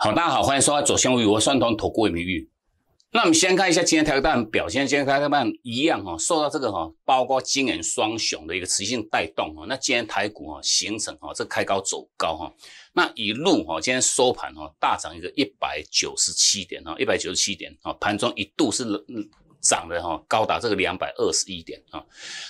好，大家好，欢迎收看左祥为我双童投顾一名誉。那我们先看一下今天台股盘表现，今天台股一样哈，受到这个哈，包括今年双雄的一个持续带动哈，那今天台股哈形成哈，这开高走高哈，那一路哈，今天收盘哈大涨一个一百九十七点哈，一百九十七点哦，盘中一度是。涨的哈，高达这个两百二十一点啊。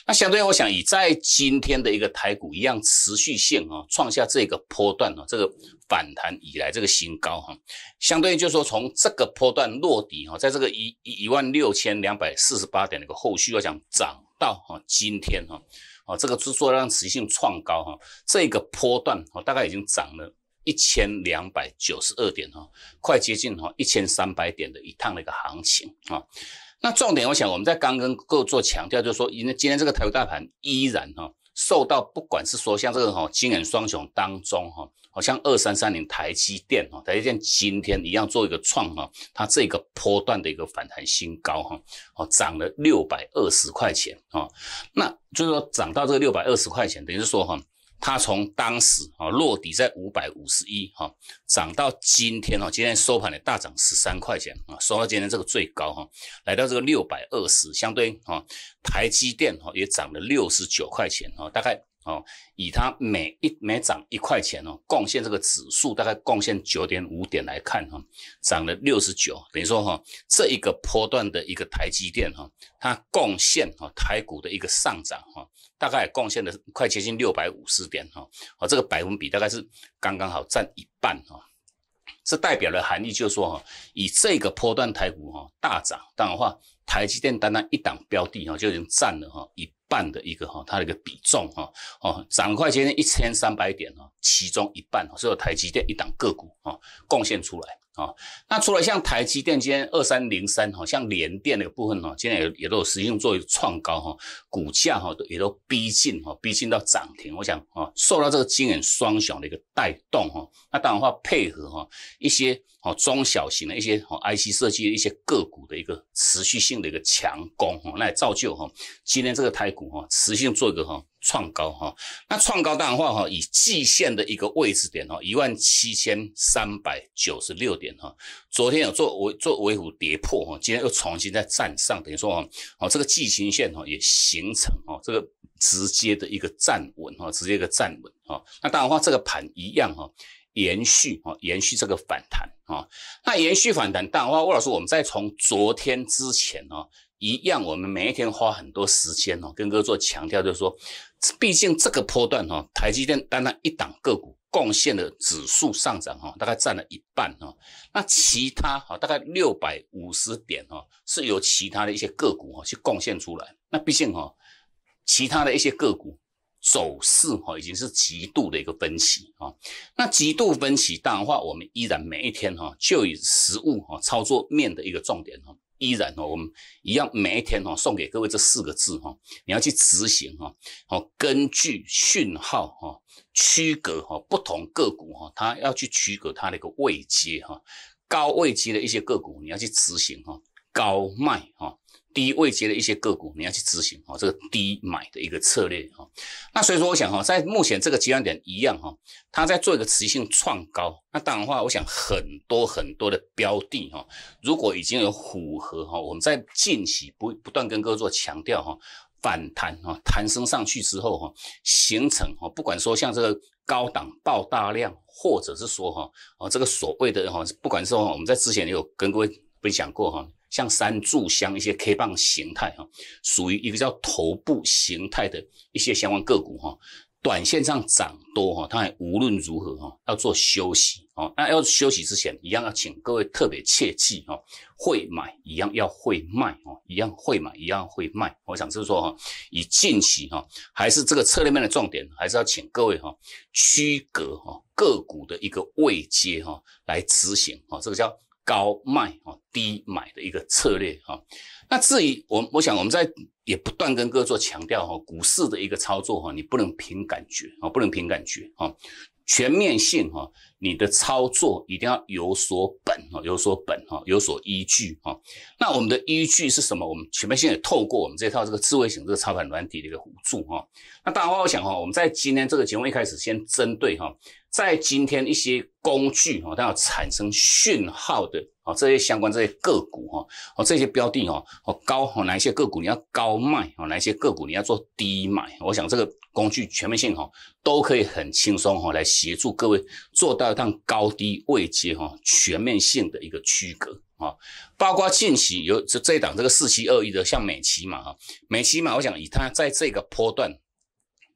那相对我想以在今天的一个台股一样持续性啊，创下这个波段啊，这个反弹以来这个新高哈。相对于就是说，从这个波段落底哈，在这个一一万六千两百四十八点的一个后续，要想涨到哈今天哈啊这个是说让持续性创高哈，这个波段啊大概已经涨了一千两百九十二点哈，快接近哈一千三百点的一趟的一个行情啊。那重点，我想我们在刚跟够做强调，就是说，因为今天这个台湾大盘依然哈受到，不管是说像这个哈金融双雄当中哈，好像二三三零台积电哈，台积电今天一样做一个创哈，它这个波段的一个反弹新高哈，哦涨了六百二十块钱啊，那就是说涨到这个六百二十块钱，等于是说哈。它从当时啊落底在五百五十一哈，涨到今天啊。今天收盘的大涨十三块钱啊，收到今天这个最高哈，来到这个六百二十，相对啊台积电哈也涨了六十九块钱啊，大概。哦，以它每一每涨一块钱哦，贡献这个指数大概贡献九点五点来看哈，涨了六十九，等于说哈，这一个波段的一个台积电哈，它贡献哈台股的一个上涨哈，大概贡献了快接近六百五十点哈，哦，这个百分比大概是刚刚好占一半哈。这代表的含义就是说，哈，以这个波段台股，哈，大涨，当然话，台积电单单一档标的，哈，就已经占了哈一半的一个哈，它的一个比重，哈，哦，涨快接近一千三百点呢，其中一半是由台积电一档个股，哈，贡献出来。啊，那除了像台积电今天二三零三，哈，像联电那个部分哈，今天也也都有实续做一创高，哈，股价哈也都逼近，哈，逼近到涨停。我想，啊，受到这个经验双雄的一个带动，哈，那当然话配合，哈，一些，哦中小型的一些，哦 i c 设计的一些个股的一个持续性的一个强攻，哈，那也造就，哈，今天这个台股，哈，持续做一个，哈。创高哈，那创高当然话哈，以季线的一个位置点哈，一万七千三百九十六点哈，昨天有做维做维护跌破哈，今天又重新再站上，等于说哈，哦这个季均线哈也形成啊，这个直接的一个站稳哈，直接一个站稳哈，那当然话这个盘一样哈，延续哈，延续这个反弹哈，那延续反弹当然话，魏老师我们再从昨天之前哦，一样我们每一天花很多时间哦，跟哥做强调就是说。毕竟这个波段哈，台积电单单一档个股贡献的指数上涨哈，大概占了一半哈。那其他哈大概六百五十点哈，是由其他的一些个股哈去贡献出来。那毕竟哈，其他的一些个股走势哈已经是极度的一个分歧啊。那极度分歧，当然话我们依然每一天哈就以实物哈操作面的一个重点哈。依然哦，我们一样每一天哦，送给各位这四个字哈，你要去执行哈，哦，根据讯号哈，区隔哈不同个股哈，它要去区隔它的一个位阶哈，高位阶的一些个股你要去执行哈，高卖哈。低位接的一些个股，你要去执行啊，这个低买的一个策略啊。那所以说，我想哈，在目前这个阶段点一样哈，它在做一个持续性创高。那当然话，我想很多很多的标的哈，如果已经有符合哈，我们在近期不不断跟各位做强调哈，反弹哈，弹升上去之后哈，形成哈，不管说像这个高档爆大量，或者是说哈，啊这个所谓的哈，不管说我们在之前有跟各位分享过哈。像三柱香一些 K 棒形态哈，属于一个叫头部形态的一些相关个股哈，短线上涨多哈，它还无论如何哈要做休息哦。那要休息之前一样要请各位特别切记哦，会买一样要会卖哦，一样会买一样会卖。我想是说哈，以近期哈还是这个策略面的重点，还是要请各位哈区隔哦个股的一个位阶哈来执行哦，这个叫。高卖啊，低买的一个策略啊。那至于我，我想我们在也不断跟各做强调哈，股市的一个操作哈，你不能凭感觉啊，不能凭感觉啊，全面性哈，你的操作一定要有所本啊，有所本啊，有所依据啊。那我们的依据是什么？我们全面性也透过我们这套这个智慧型这个操盘软体的一个辅助哈。那大家我想哈，我们在今天这个节目一开始先针对哈。在今天一些工具哈，它要产生讯号的啊，这些相关这些个股哈，哦这些标的哦，哦高哦，哪些个股你要高卖哦，哪些个股你要做低买，我想这个工具全面性哈，都可以很轻松哈来协助各位做到一趟高低位阶哈，全面性的一个区隔啊，包括近期有这这档这个四七二一的，像美琪嘛哈，美琪嘛，我想以它在这个波段。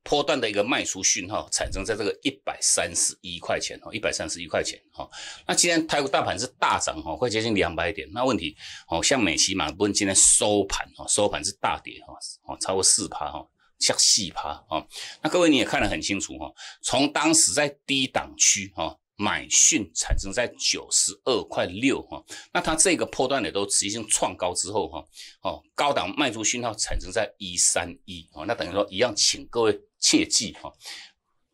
波段的一个卖出讯号产生在这个一百三十一块钱哦，一百三十一块钱哈。那今天台股大盘是大涨哈，快接近两百点。那问题哦，像美奇嘛，不论今天收盘哦，收盘是大跌哈，哦超过四趴哈，像四趴啊。那各位你也看得很清楚哈，从当时在低档区哈买讯产生在九十二块六哈，那它这个破段也都持续性创高之后哈，哦高档卖出讯号产生在一三一啊，那等于说一样，请各位。切记哈，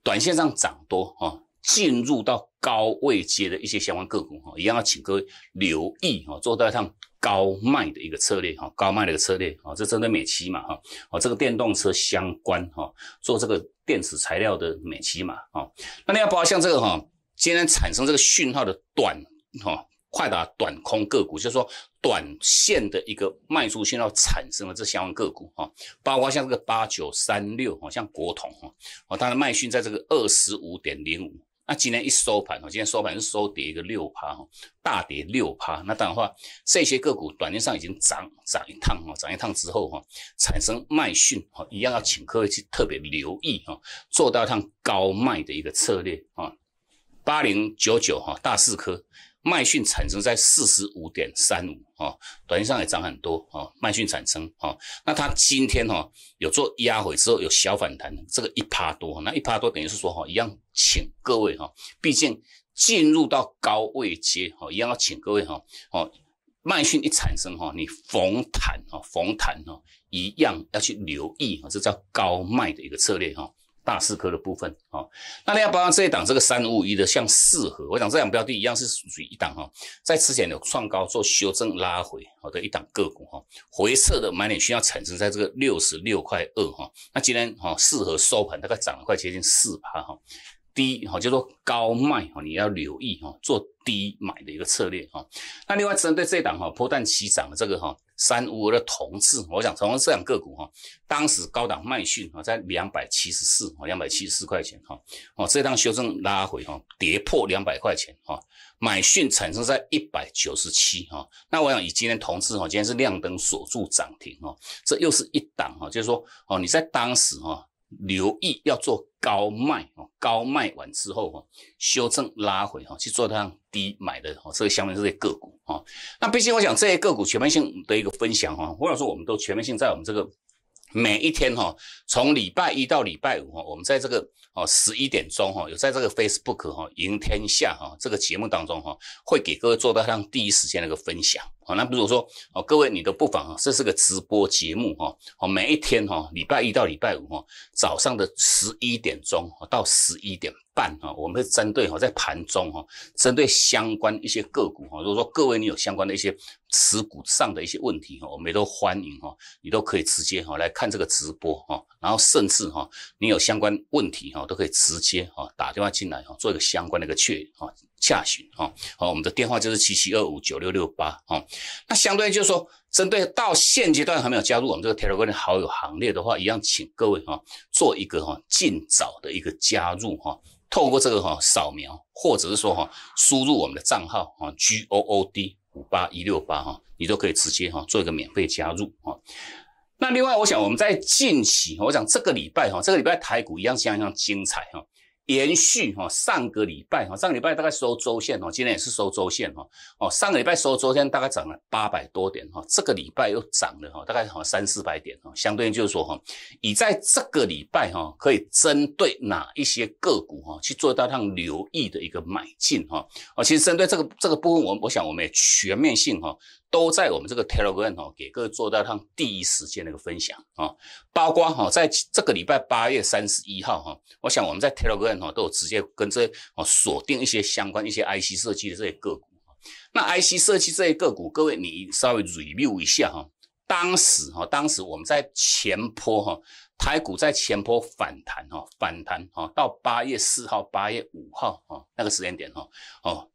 短线上涨多哈，进入到高位阶的一些相关个股哈，一样要请各位留意哈，做一趟高卖的一个策略哈，高卖的一个策略啊，这针对美期嘛哈，哦，这个电动车相关哈，做这个电池材料的美期嘛哈，那你要包括像这个哈，今天产生这个讯号的短哈，快打短空个股，就是说。短线的一个卖出信号产生了，这相关个股哈，包括像这个八九三六哈，像国统哈，哦，它的卖讯在这个二十五点零五，那今天一收盘哦，今天收盘是收跌一个六趴哈，大跌六趴，那当然话，这些个股短线上已经涨涨一趟哈，涨一趟之后哈，产生卖讯哈，一样要请各位去特别留意哈，做到一趟高卖的一个策略啊，八零九九哈，大四科。麦讯产生在四十五点三五哦，短线上也涨很多哦，麦讯产生哦，那它今天哈有做压回之后有小反弹，这个一趴多，那一趴多等于是说哈一样，请各位哈，毕竟进入到高位阶哈，一样要请各位哈，哦，麦讯一产生哈，你逢弹哦、逢弹哦，一样要去留意哦，这叫高卖的一个策略哈。大四科的部分啊，那另外包含这一档这个三五五一的，像四和，我讲这两标的一样是属于一档哈，在之前有创高做修正拉回好的一档个股哈，回撤的买点需要产生在这个六十六块二哈，那今天哈四合收盘大概涨了快接近四趴哈，低哈叫做高卖哈你要留意哈，做低买的一个策略哈，那另外针对这一档哈破蛋起涨的这个哈。三五的同志，我想从这两个股哈，当时高档买讯啊，在两百七十四啊，两百七十四块钱哈，哦这趟修正拉回哈跌破两百块钱哈，买讯产生在一百九十七哈，那我想以今天同志哈，今天是亮灯锁住涨停哈，这又是一档哈，就是说哦你在当时哈。留意要做高卖哦，高卖完之后哦，修正拉回哦，去做它低买的哦，这个下面是些个股哦。那毕竟我想这些个股全面性的一个分享哈，或者说我们都全面性在我们这个每一天哈，从礼拜一到礼拜五哈，我们在这个。哦，十一点钟哈，有在这个 Facebook 哈，赢天下哈，这个节目当中哈，会给各位做到让第一时间的一个分享啊。那比如说哦，各位你都不妨啊，这是个直播节目哈，哦，每一天哈，礼拜一到礼拜五哈，早上的十一点钟到十一点。办哈，我们会针对哈在盘中哈，针对相关一些个股哈，如果说各位你有相关的一些持股上的一些问题哈，我们也都欢迎哈，你都可以直接哈来看这个直播哈，然后甚至哈你有相关问题哈，都可以直接哈打电话进来哈，做一个相关的一个确哈查询哈。好，我们的电话就是七七二五九六六八哈。那相对就是说针对到现阶段还没有加入我们这个 telegram 的好友行列的话，一样请各位哈做一个哈尽早的一个加入哈。透过这个哈扫描，或者是说哈输入我们的账号啊，G O O D 五八一六八哈，你都可以直接哈做一个免费加入啊。那另外我想我们在近期我想这个礼拜哈，这个礼拜台股一样相样精彩哈。延续哈，上个礼拜哈，上个礼拜大概收周线哈，今天也是收周线哈。哦，上个礼拜收周线大概涨了八百多点哈，这个礼拜又涨了哈，大概好三四百点哈。相对应就是说哈，你在这个礼拜哈，可以针对哪一些个股哈，去做到让留意的一个买进哈。哦，其实针对这个这个部分，我我想我们也全面性哈。都在我们这个 Telegram 哦，给各位做到趟第一时间的一个分享啊，包括哈，在这个礼拜八月三十一号哈，我想我们在 Telegram 哦都有直接跟这哦锁定一些相关一些 IC 设计的这些个股。那 IC 设计这些个股，各位你稍微 review 一下哈，当时哈，当时我们在前坡哈，台股在前坡反弹哈，反弹哈，到八月四号、八月五号哈，那个时间点哈，哦。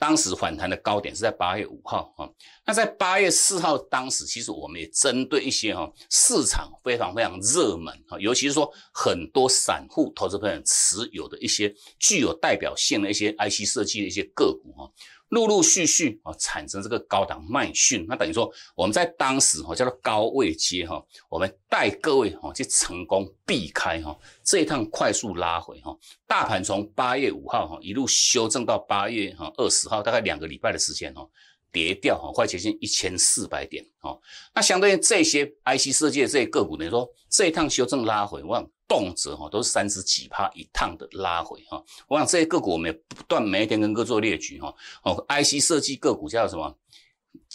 当时反弹的高点是在八月五号啊，那在八月四号当时，其实我们也针对一些哈市场非常非常热门啊，尤其是说很多散户投资朋友持有的一些具有代表性的一些 IC 设计的一些个股啊。陆陆续续啊，产生这个高档卖讯，那等于说我们在当时哈叫做高位接哈，我们带各位哈去成功避开哈这一趟快速拉回哈，大盘从八月五号哈一路修正到八月哈二十号，大概两个礼拜的时间哈，跌掉哈快接近一千四百点哈，那相对于这些 I C 计的这些个股等于说这一趟修正拉回望。动辄哈都是三十几帕一趟的拉回哈，我想这些个股我们也不断每一天跟各做列举哈，哦，IC 设计个股叫什么？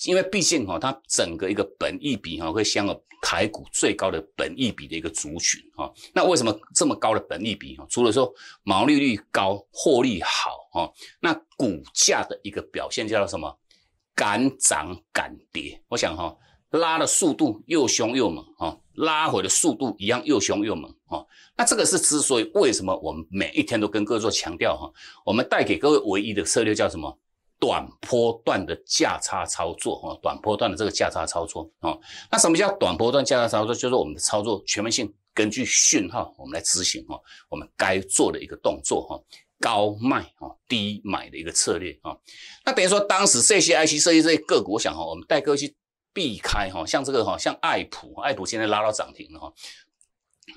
因为毕竟哈它整个一个本益比哈会像个台股最高的本益比的一个族群哈，那为什么这么高的本益比哈？除了说毛利率高，获利好哈，那股价的一个表现叫做什么？敢涨敢跌，我想哈。拉的速度又凶又猛啊，拉回的速度一样又凶又猛啊。那这个是之所以为什么我们每一天都跟各位做强调哈，我们带给各位唯一的策略叫什么？短波段的价差操作哈，短波段的这个价差操作啊。那什么叫短波段价差操作？就是我们的操作全面性，根据讯号我们来执行哈，我们该做的一个动作哈，高卖啊，低买的一个策略啊。那等于说当时这些 IC 设计这些个股，我想哈，我们带各位去。避开哈，像这个哈，像爱普，爱普现在拉到涨停了哈。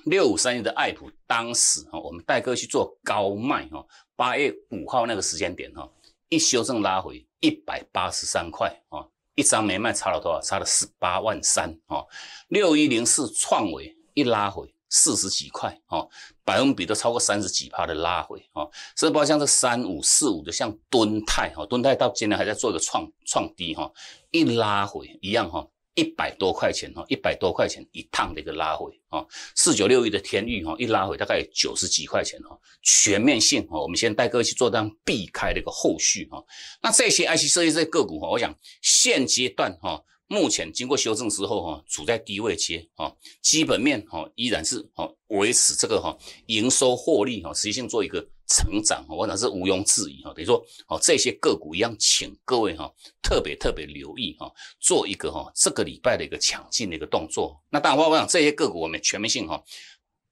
六五三一的爱普，当时哈，我们代哥去做高卖哈，八月五号那个时间点哈，一修正拉回一百八十三块啊，一张没卖差了多少？差了十八万三啊。六一零四创维一拉回。四十几块哦，百分比都超过三十几趴的拉回哦，甚至包括像这三五四五的像敦泰哦，敦泰到今天还在做一个创创低哈，一拉回一样哈，一百多块钱哈，一百多块钱一趟的一个拉回哦，四九六一的天域哈，一拉回大概九十几块钱哦，全面性哦，我们先带各位去做单，避开的一个后续哈，那这些 IC 设计这些个股哈，我想现阶段哈。目前经过修正之后哈，处在低位阶啊，基本面哦依然是哦维持这个哈营收获利哈，实性做一个成长，我讲是毋庸置疑哈。等于说哦这些个股一样，请各位哈特别特别留意哈，做一个哈这个礼拜的一个抢进的一个动作。那当然话，我讲这些个股我们全面性哈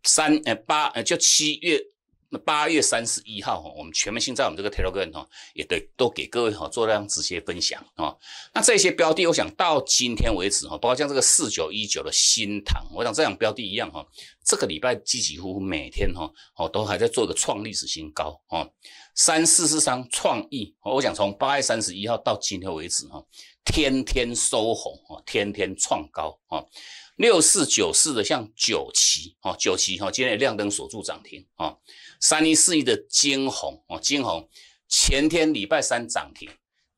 三呃八呃就七月。那八月三十一号哈，我们全面性在我们这个 Telegram 哈，也得都给各位哈做这样直接分享啊。那这些标的，我想到今天为止哈，包括像这个四九一九的新塘，我想这样标的一样哈，这个礼拜几几乎每天哈哦都还在做一个创历史新高啊。三四四三创意，我想从八月三十一号到今天为止哈，天天收红啊，天天创高啊。六四九四的像九旗啊，九旗哈，今天亮灯锁住涨停啊。三一四一的金红哦，金红前天礼拜三涨停，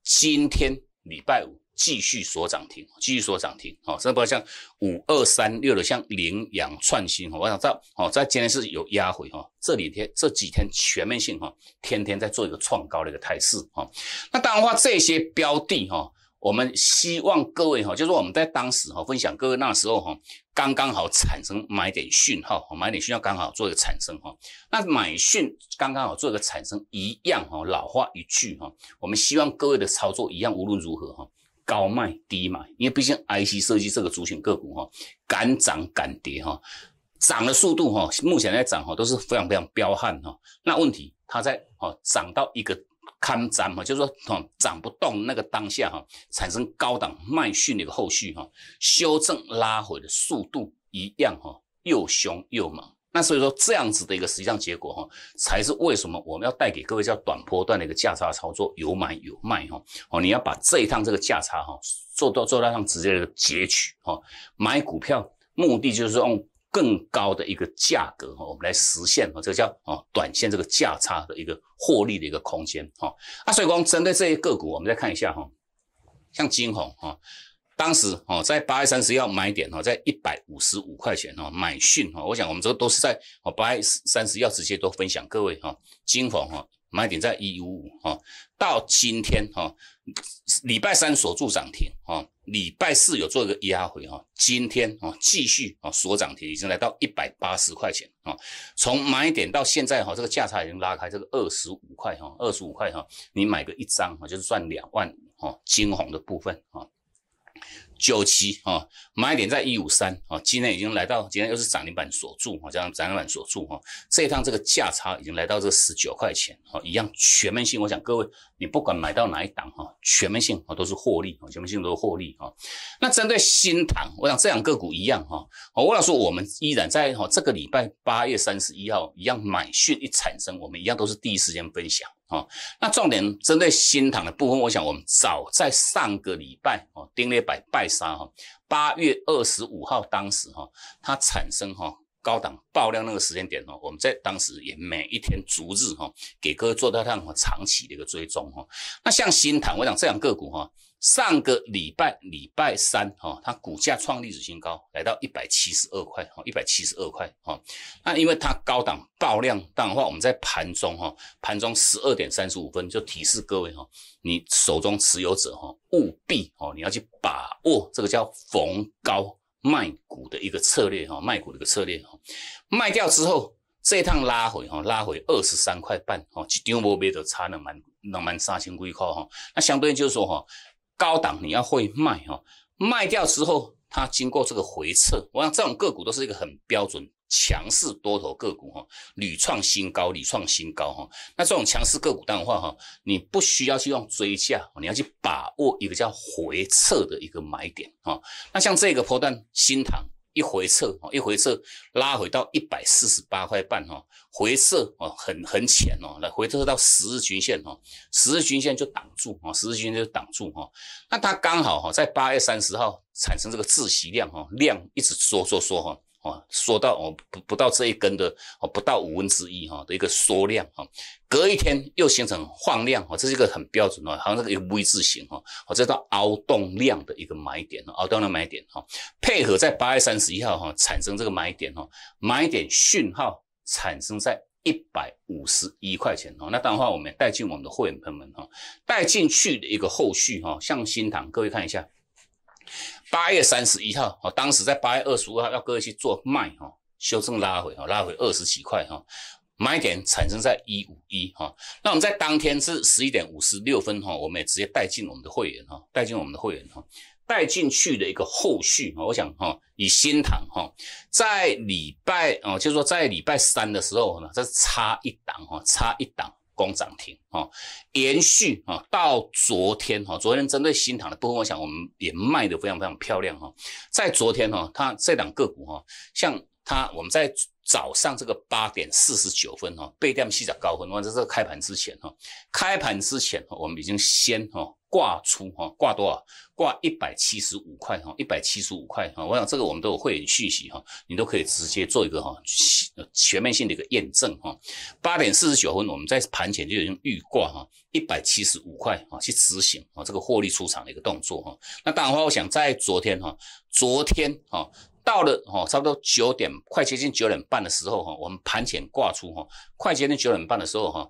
今天礼拜五继续锁涨停，继续锁涨停哦。这至像五二三六的像羚羊创新哦，我想知道哦，在今天是有压回哈？这几天这几天全面性哈，天天在做一个创高的一个态势哈。那当然话这些标的哈，我们希望各位哈，就是我们在当时哈分享各位那时候哈。刚刚好产生买点讯号，买点讯号刚好做一个产生哈。那买讯刚刚好做一个产生一样哈。老话一句哈，我们希望各位的操作一样，无论如何哈，高卖低买，因为毕竟 IC 设计这个主选个股哈，敢涨敢跌哈，涨的速度哈，目前在涨哈都是非常非常彪悍哈。那问题它在哈涨到一个。看涨嘛，就是说涨不动那个当下哈，产生高档卖讯的一个后续哈，修正拉回的速度一样哈，又凶又猛。那所以说这样子的一个实际上结果哈，才是为什么我们要带给各位叫短波段的一个价差操作，有买有卖哈。哦，你要把这一趟这个价差哈，做到做到上直接的截取哈。买股票目的就是用。更高的一个价格哈，我们来实现哈，这个叫哦短线这个价差的一个获利的一个空间哈，啊，所以光针对这些个股，我们再看一下哈，像金红哈，当时哦在八月三十要买点哈，在一百五十五块钱哈买讯哈，我想我们这个都是在哦八月三十要直接都分享各位哈，金红哈。买点在一五五哈，到今天哈，礼拜三锁住涨停哈，礼拜四有做一个压回哈，今天啊继续啊锁涨停，已经来到一百八十块钱啊，从买点到现在哈，这个价差已经拉开这个二十五块哈，二十五块哈，你买个一张哈，就是赚两万五哈，金红的部分哈。九七啊，买点在一五三啊，今天已经来到，今天又是涨停板锁住哦，这样涨停板锁住哈，这一趟这个价差已经来到这个十九块钱哦，一样全面性，我想各位你不管买到哪一档哈，全面性啊都是获利哦，全面性都是获利哈。那针对新塘，我想这两个股一样哈，我想说我们依然在哈这个礼拜八月三十一号一样买讯一产生，我们一样都是第一时间分享。哦，那重点针对新塘的部分，我想我们早在上个礼拜哦，丁列白拜沙哈，八月二十五号当时哈，它产生哈。高档爆量那个时间点哦，我们在当时也每一天逐日哈，给各位做一趟长期的一个追踪哈。那像新腾，我讲这两个股哈，上个礼拜礼拜三哈，它股价创历史新高，来到一百七十二块哈，一百七十二块哦。那因为它高档爆量档的话，我们在盘中哈，盘中十二点三十五分就提示各位哈，你手中持有者哈，务必哦，你要去把握这个叫逢高。卖股的一个策略哈，卖股的一个策略哈，卖掉之后，这一趟拉回哈，拉回二十三块半哈，一张波杯都差两万两万三千几块哈，那相对就是说哈，高档你要会卖哈，卖掉之后。它经过这个回撤，我想这种个股都是一个很标准强势多头个股哈，屡创新高，屡创新高哈。那这种强势个股的话哈，你不需要去用追价，你要去把握一个叫回撤的一个买点哈。那像这个波段，新塘。一回撤，一回撤，拉回到一百四十八块半哈，回撤哦，很很浅哦，来回撤到十日均线哦，十日均线就挡住啊，十日均线就挡住哈，那它刚好哈，在八月三十号产生这个窒息量哈，量一直缩缩缩哈。哦，缩到哦不不到这一根的哦不到五分之一哈的一个缩量哈，隔一天又形成放量哈，这是一个很标准的，好像这个 V 字形哈，哦这叫凹动量的一个买点，凹动量买点哈，配合在八月三十一号哈产生这个买点哈，买点讯号产生在一百五十一块钱哦，那当然话我们带进我们的会员朋友们哈，带进去的一个后续哈，向新塘各位看一下。八月三十一号，哦，当时在八月二十五号要各位去做卖，哈，修正拉回，哈，拉回二十几块，哈，买点产生在一五一，哈，那我们在当天是十一点五十六分，哈，我们也直接带进我们的会员，哈，带进我们的会员，哈，带进去的一个后续，哈，我想，哈，以新塘，哈，在礼拜，哦，就是说在礼拜三的时候呢，是差一档，哈，差一档。光涨停啊，延续啊，到昨天哈，昨天针对新塘的部分，我想我们也卖的非常非常漂亮哈，在昨天哈，它这两个股哈，像它我们在早上这个八点四十九分哈，被他系洗高分，我在这开盘之前哈，开盘之前我们已经先哈。挂出哈，挂多少？挂一百七十五块哈，一百七十五块哈。我想这个我们都有会员讯息哈，你都可以直接做一个哈全面性的一个验证哈。八点四十九分，我们在盘前就已经预挂哈一百七十五块啊去执行啊这个获利出场的一个动作哈。那当然话，我想在昨天哈，昨天哈到了哈差不多九点快接近九点半的时候哈，我们盘前挂出哈快接近九点半的时候哈，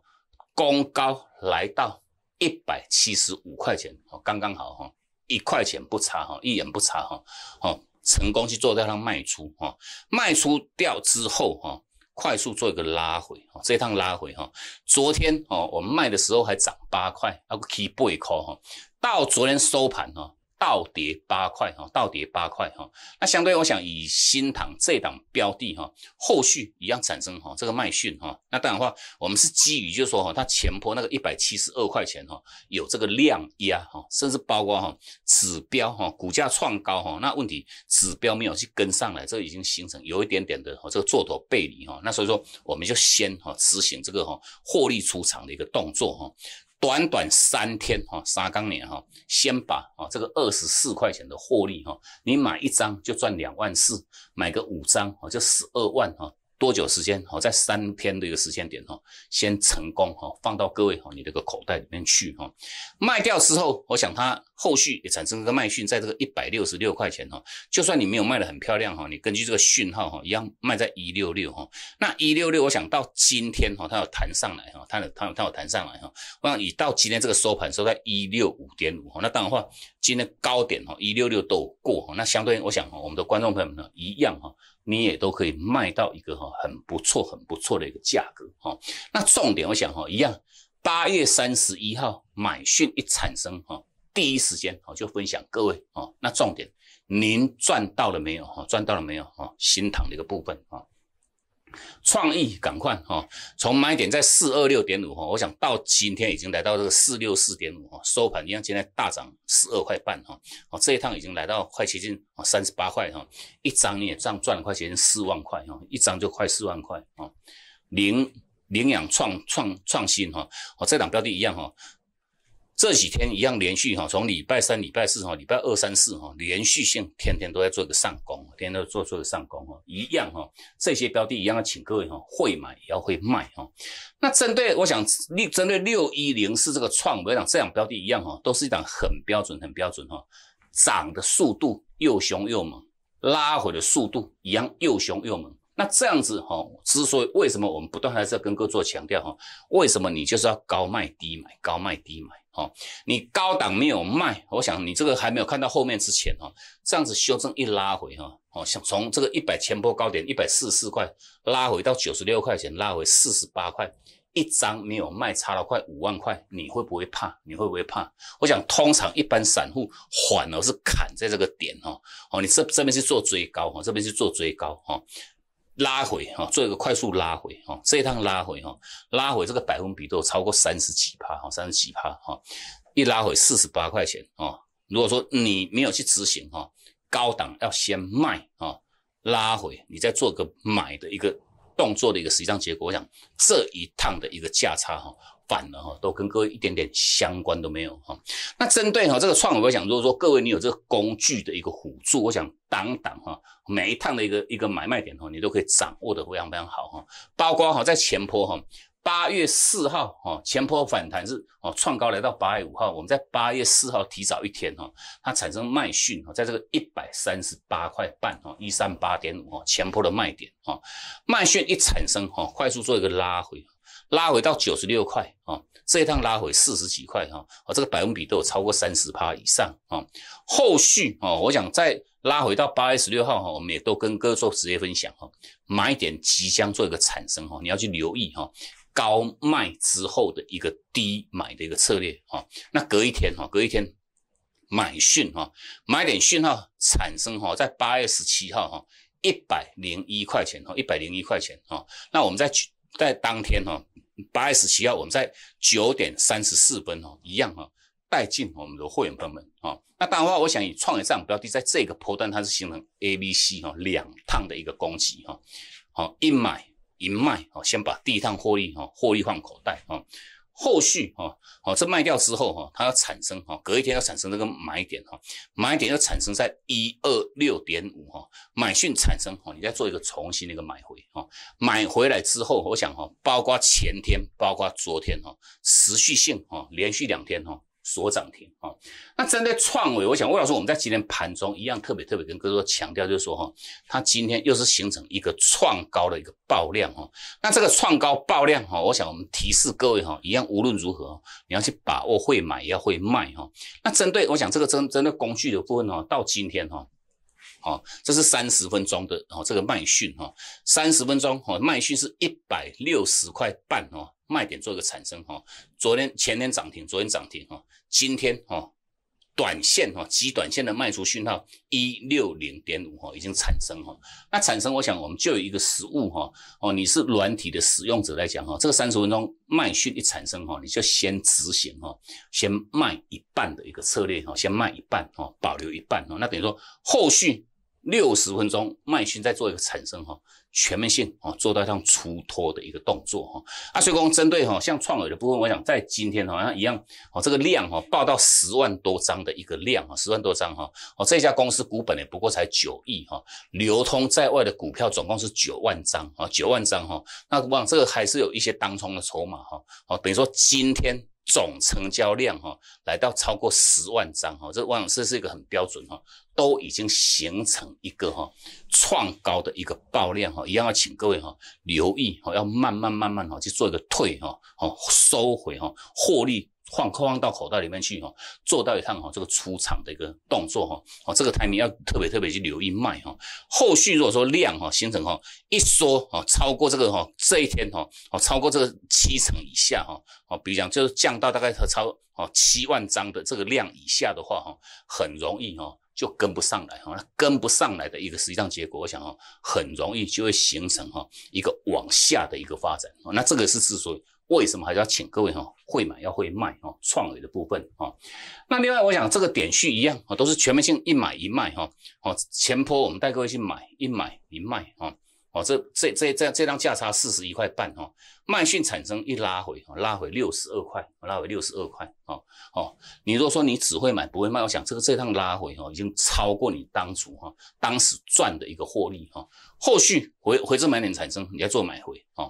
攻高来到。一百七十五块钱哦，刚刚好哈，一块钱不差哈，一眼不差哈，哦，成功去做掉它卖出哈，卖出掉之后哈，快速做一个拉回哈，这趟拉回哈，昨天哦，我们卖的时候还涨八块，啊，keep a 哈，到昨天收盘哈。倒跌八块哈，倒跌八块哈。那相对，我想以新塘这档标的哈，后续一样产生哈这个卖讯哈。那当然话，我们是基于就是说哈，它前坡那个一百七十二块钱哈，有这个量压哈，甚至包括哈指标哈，股价创高哈。那问题指标没有去跟上来，这已经形成有一点点的哈这个做多背离哈。那所以说，我们就先哈执行这个哈获利出场的一个动作哈。短短三天哈，沙钢年哈，先把啊这个二十四块钱的获利哈，你买一张就赚两万四，买个五张哦就十二万哈，多久时间哦，在三天的一个时间点哦，先成功哦，放到各位哦你的个口袋里面去哈，卖掉之后，我想它。后续也产生这个卖讯，在这个一百六十六块钱哈，就算你没有卖的很漂亮哈，你根据这个讯号哈，一样卖在一六六哈。那一六六，我想到今天哈，它有弹上来哈，它有它有它有弹上来哈。我想你到今天这个收盘收在一六五点五哈，那当然话，今天高点哈，一六六都过哈。那相对应，我想哈，我们的观众朋友们呢一样哈，你也都可以卖到一个哈很不错很不错的一个价格哈。那重点我想哈，一样，八月三十一号买讯一产生哈。第一时间哦就分享各位哦，那重点您赚到了没有哈？赚到了没有哈？新塘的一个部分啊，创意赶快哈，从买点在四二六点五哈，我想到今天已经来到这个四六四点五哈，收盘你看今天大涨十二块半哈，哦这一趟已经来到快接近啊三十八块哈，一张你也这样赚了快接近四万块哈，一张就快四万块啊，领领养创创创新哈，哦这两标的一样哈。这几天一样连续哈，从礼拜三、礼拜四哈，礼拜二、三四哈，连续性天天都在做一个上攻，天天都做做一个上攻哈，一样哈。这些标的一样，请各位哈会买也要会卖哈。那针对我想，六针对六一零四这个创，我讲这两标的一样哈，都是一档很标准、很标准哈，涨的速度又凶又猛，拉回的速度一样又凶又猛。那这样子哈，之所以为什么我们不断是在跟各做强调哈，为什么你就是要高卖低买，高卖低买哈，你高档没有卖，我想你这个还没有看到后面之前哈，这样子修正一拉回哈，哦，想从这个一百千波高点一百四十四块拉回到九十六块钱，拉回四十八块，一张没有卖，差了快五万块，你会不会怕？你会不会怕？我想通常一般散户反而是砍在这个点哈，哦，你这这边是做追高哈，这边是做追高哈。拉回哈，做一个快速拉回哈，这一趟拉回哈，拉回这个百分比都有超过三十几趴哈，三十几趴哈，一拉回四十八块钱啊。如果说你没有去执行哈，高档要先卖啊，拉回你再做个买的一个动作的一个实际上结果，我想这一趟的一个价差哈。反了哈，都跟各位一点点相关都没有哈。那针对哈这个创，我想如果说各位你有这个工具的一个辅助，我想当当哈，每一趟的一个一个买卖点哈，你都可以掌握的非常非常好哈。包括哈在前坡哈，八月四号哈，前坡反弹是哦创高来到八月五号，我们在八月四号提早一天哈，它产生卖讯哈，在这个一百三十八块半哈，一三八点五哈，前坡的卖点哈，卖讯一产生哈，快速做一个拉回。拉回到九十六块啊，这一趟拉回四十几块哈，啊这个百分比都有超过三十趴以上啊。后续啊，我想再拉回到八月十六号哈，我们也都跟各位做职业分享哈，买点即将做一个产生哈，你要去留意哈，高卖之后的一个低买的一个策略哈。那隔一天哈，隔一天买讯哈，买点讯号产生哈，在八月十七号哈，一百零一块钱哈，一百零一块钱哈，那我们在去。在当天哈八月十七号，我们在九点三十四分哈一样哈带进我们的会员朋友们哦。那当然话，我想以创业上标的，在这个波段它是形成 A、B、C 哈两趟的一个攻击哈。好，一买一卖哦，先把第一趟获利哈，获利放口袋哦后续哈，好，这卖掉之后哈，它要产生哈，隔一天要产生这个买点哈，买点要产生在一二六点五哈，买讯产生哈，你再做一个重新的一个买回哈，买回来之后，我想哈，包括前天，包括昨天哈，持续性哈，连续两天哈。所涨停啊，那针对创维，我想魏老师，我们在今天盘中一样特别特别跟各位强调，就是说哈，它今天又是形成一个创高的一个爆量哈，那这个创高爆量哈，我想我们提示各位哈，一样无论如何你要去把握会买也要会卖哈。那针对我想这个针针对工具的部分哈，到今天哈，好，这是三十分钟的哦这个卖讯哈，三十分钟哦卖讯是一百六十块半哦。卖点做一个产生哈，昨天前天涨停，昨天涨停哈，今天哈，短线哈，极短线的卖出讯号一六零点五哈，已经产生哈。那产生我想我们就有一个实物哈，哦，你是软体的使用者来讲哈，这个三十分钟卖讯一产生哈，你就先执行哈，先卖一半的一个策略哈，先卖一半哈，保留一半哈，那等于说后续。六十分钟脉循在做一个产生哈全面性啊，做到像出脱的一个动作哈啊，所以讲针对哈像创尔的部分，我想在今天好像一样哦，这个量哈报到十万多张的一个量哈，十万多张哈哦，这家公司股本也不过才九亿哈，流通在外的股票总共是九万张啊，九万张哈，那我想这个还是有一些当冲的筹码哈哦，等于说今天。总成交量哈来到超过十万张哈，这万这是一个很标准哈，都已经形成一个哈创高的一个爆量哈，一样要请各位哈留意哈，要慢慢慢慢哈去做一个退哈哦收回哈获利。放扣放到口袋里面去哈，做到一趟哈这个出场的一个动作哈，哦这个台面要特别特别去留意卖哈，后续如果说量哈形成哈一缩哦，超过这个哈这一天哈哦超过这个七成以下哈哦比如讲就是降到大概超哦七万张的这个量以下的话哈，很容易哈就跟不上来哈，跟不上来的一个实际上结果，我想哦很容易就会形成哈一个往下的一个发展，那这个是之所以。为什么还是要请各位哈会买要会卖哈创维的部分哈那另外我想这个点序一样哦，都是全面性一买一卖哈哦前坡我们带各位去买一买一卖哈哦这这这这这档价差四十一块半哈卖讯产生一拉回哈拉回六十二块拉回六十二块哦哦你如果说你只会买不会卖我想这个这趟拉回哈已经超过你当初哈当时赚的一个获利哈后续回回正买点产生你要做买回啊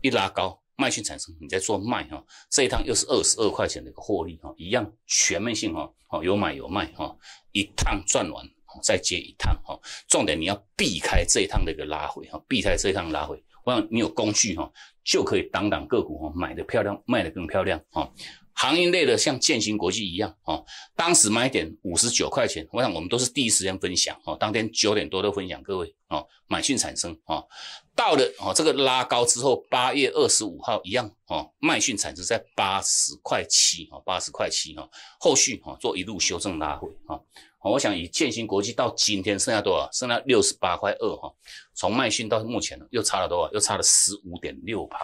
一拉高。卖讯产生，你在做卖哈，这一趟又是二十二块钱的一个获利哈，一样全面性哈，哦有买有卖哈，一趟赚完再接一趟哈，重点你要避开这一趟的一个拉回哈，避开这一趟拉回，我想你有工具哈，就可以当当个股哈，买的漂亮，卖的更漂亮哈。行业内的像建新国际一样啊，当时买点五十九块钱，我想我们都是第一时间分享哦，当天九点多都分享各位啊，买讯产生啊。到了哦，这个拉高之后，八月二十五号一样哦，麦讯产值在八十块七哈，八十块七哈，后续哈做一路修正拉回哈。我想以建新国际到今天剩下多少？剩下六十八块二哈，从麦讯到目前又差了多少？又差了十五点六八，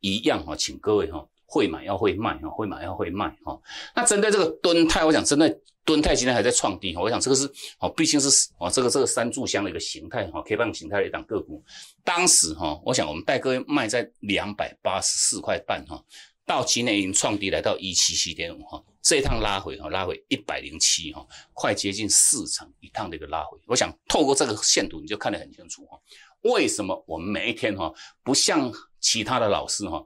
一样哈，请各位哈会买要会卖哈，会买要会卖哈。那针对这个蹲态，我想针对。吨钛今天还在创低，我想这个是哦，毕竟是哦这个这个三炷香的一个形态哈，K 线形态的一档个股。当时哈，我想我们戴哥卖在两百八十四块半哈，到今天已经创低来到一七七点五哈，这一趟拉回哈，拉回一百零七哈，快接近四成一趟的一个拉回。我想透过这个线图你就看得很清楚哈，为什么我们每一天哈不像其他的老师哈？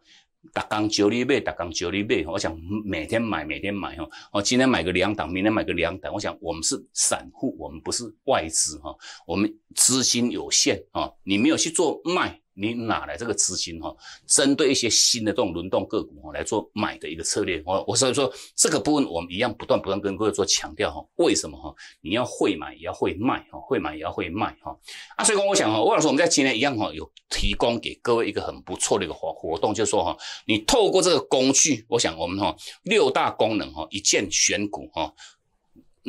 大工九你买，大工九你买，我想每天买，每天买哈。今天买个两档，明天买个两档。我想我们是散户，我们不是外资哈，我们资金有限啊。你没有去做卖。你哪来这个资金哈？针对一些新的这种轮动个股哈，来做买的一个策略。我我所以说这个部分我们一样不断不断跟各位做强调哈。为什么哈？你要会买也要会卖哈，会买也要会卖哈。啊，所以讲我想哈，魏老师我们在今天一样哈，有提供给各位一个很不错的一个活活动，就是说哈，你透过这个工具，我想我们哈六大功能哈，一键选股哈。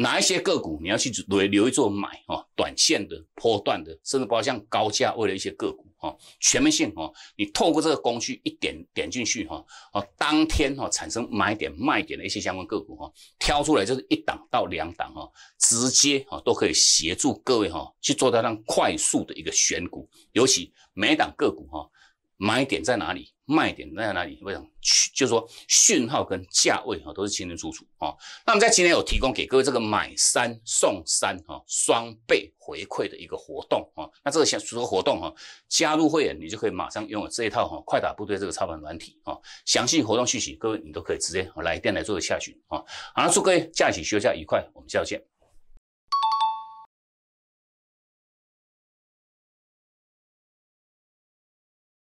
哪一些个股你要去留留意做买哦，短线的、波段的，甚至包括像高价位的一些个股哦，全面性哦，你透过这个工具一点点进去哈，啊，当天哈产生买点、卖点的一些相关个股哈，挑出来就是一档到两档哈，直接哈都可以协助各位哈去做到让快速的一个选股，尤其每档个股哈，买点在哪里？卖点在哪里？为什么？就是说讯号跟价位哦、都是清清楚楚啊。那么在今天有提供给各位这个买三送三哦、双倍回馈的一个活动哦。那这个像这个活动哈，加入会员你就可以马上拥有这一套哈快打部队这个操盘软体哦。详细活动讯息各位你都可以直接来电来做个下询哦。好，祝各位假期休假愉快，我们下周见。